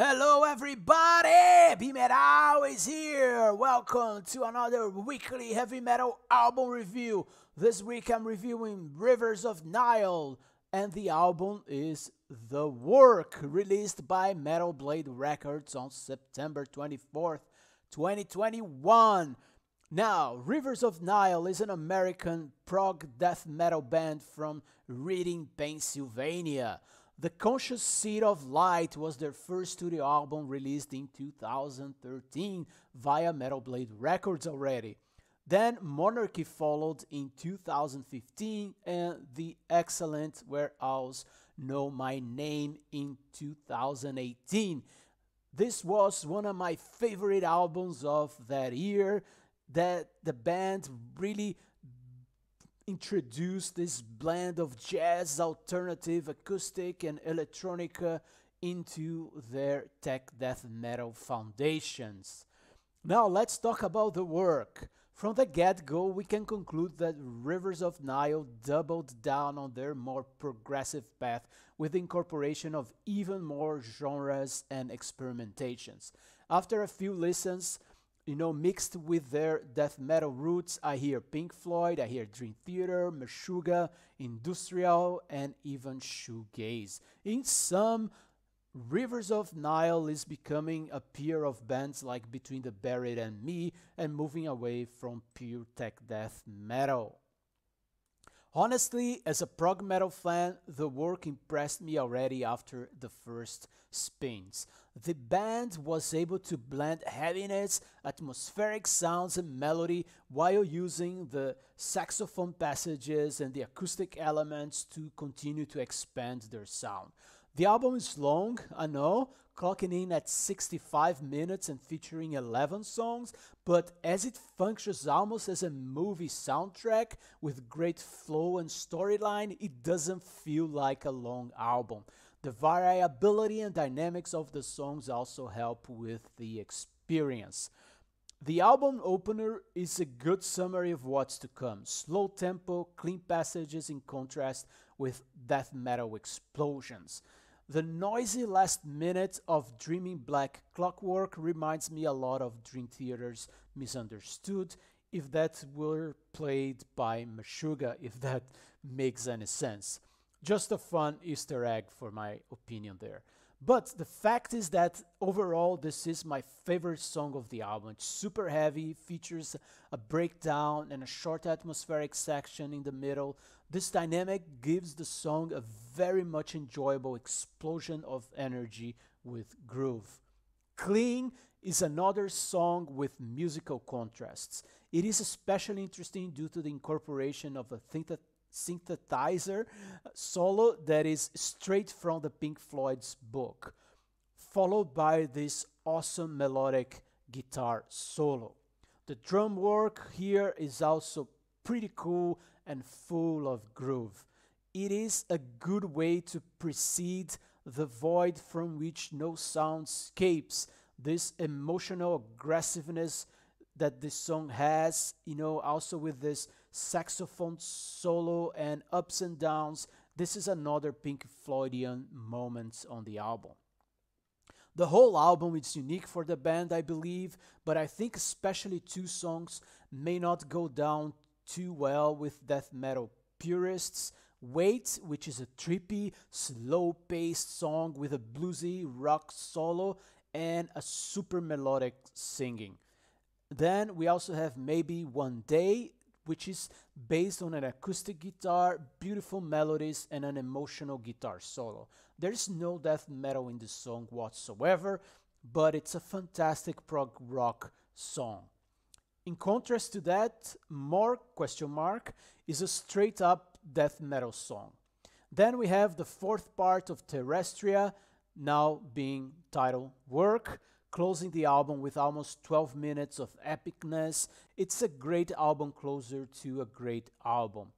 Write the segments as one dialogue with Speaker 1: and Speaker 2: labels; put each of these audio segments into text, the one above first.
Speaker 1: Hello, everybody! B Metal is here! Welcome to another weekly heavy metal album review. This week I'm reviewing Rivers of Nile, and the album is The Work, released by Metal Blade Records on September 24th, 2021. Now, Rivers of Nile is an American prog death metal band from Reading, Pennsylvania. The Conscious Seed of Light was their first studio album released in 2013 via Metal Blade Records already. Then Monarchy followed in 2015 and the excellent Where Know My Name in 2018. This was one of my favorite albums of that year that the band really introduced this blend of jazz, alternative, acoustic, and electronica uh, into their tech death metal foundations. Now let's talk about the work. From the get-go, we can conclude that Rivers of Nile doubled down on their more progressive path with incorporation of even more genres and experimentations. After a few listens, you know, mixed with their death metal roots, I hear Pink Floyd, I hear Dream Theater, Meshuga, industrial, and even shoegaze. In some, Rivers of Nile is becoming a peer of bands like Between the Buried and Me and moving away from pure tech death metal. Honestly, as a prog metal fan, the work impressed me already after the first spins. The band was able to blend heaviness, atmospheric sounds, and melody while using the saxophone passages and the acoustic elements to continue to expand their sound. The album is long, I know, clocking in at 65 minutes and featuring 11 songs, but as it functions almost as a movie soundtrack with great flow and storyline, it doesn't feel like a long album. The variability and dynamics of the songs also help with the experience. The album opener is a good summary of what's to come slow tempo, clean passages in contrast with death metal explosions. The noisy last minute of Dreaming Black Clockwork reminds me a lot of Dream Theater's Misunderstood, if that were played by Meshuga, if that makes any sense. Just a fun Easter egg for my opinion there. But the fact is that overall, this is my favorite song of the album. It's super heavy, features a breakdown and a short atmospheric section in the middle. This dynamic gives the song a very much enjoyable explosion of energy with groove. Clean is another song with musical contrasts. It is especially interesting due to the incorporation of a synthesizer uh, solo that is straight from the Pink Floyd's book, followed by this awesome melodic guitar solo. The drum work here is also pretty cool and full of groove. It is a good way to precede the void from which no sound escapes, this emotional aggressiveness that this song has, you know, also with this saxophone solo and ups and downs. This is another Pink Floydian moment on the album. The whole album is unique for the band, I believe, but I think especially two songs may not go down too well with death metal purists. Wait, which is a trippy, slow paced song with a bluesy rock solo and a super melodic singing. Then we also have Maybe One Day, which is based on an acoustic guitar, beautiful melodies, and an emotional guitar solo. There's no death metal in this song whatsoever, but it's a fantastic prog rock song. In contrast to that, more question mark is a straight up death metal song. Then we have the fourth part of Terrestria, now being title work, closing the album with almost 12 minutes of epicness. It's a great album closer to a great album.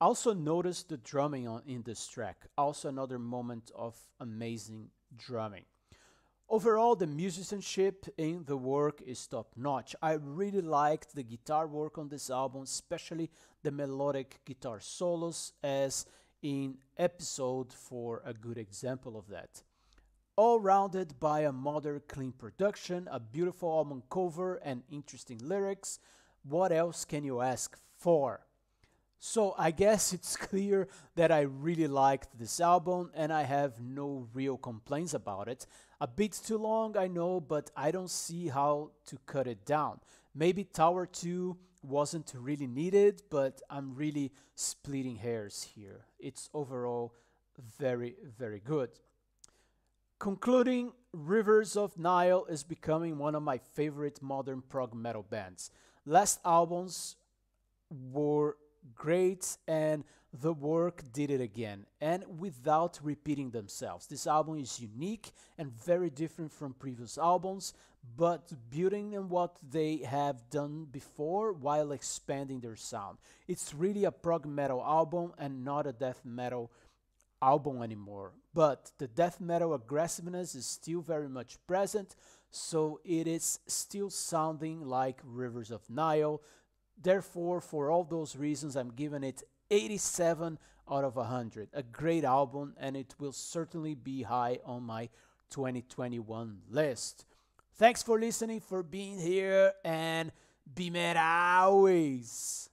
Speaker 1: Also, notice the drumming on, in this track, also, another moment of amazing drumming. Overall, the musicianship in the work is top notch. I really liked the guitar work on this album, especially the melodic guitar solos, as in episode 4, a good example of that all rounded by a modern clean production, a beautiful album cover, and interesting lyrics. What else can you ask for? So I guess it's clear that I really liked this album and I have no real complaints about it. A bit too long, I know, but I don't see how to cut it down. Maybe Tower 2 wasn't really needed, but I'm really splitting hairs here. It's overall very, very good. Concluding, Rivers of Nile is becoming one of my favorite modern prog metal bands. Last albums were great and the work did it again and without repeating themselves. This album is unique and very different from previous albums, but building on what they have done before while expanding their sound. It's really a prog metal album and not a death metal album anymore. But the death metal aggressiveness is still very much present, so it is still sounding like Rivers of Nile. Therefore, for all those reasons, I'm giving it 87 out of 100. A great album, and it will certainly be high on my 2021 list. Thanks for listening, for being here, and be mad always.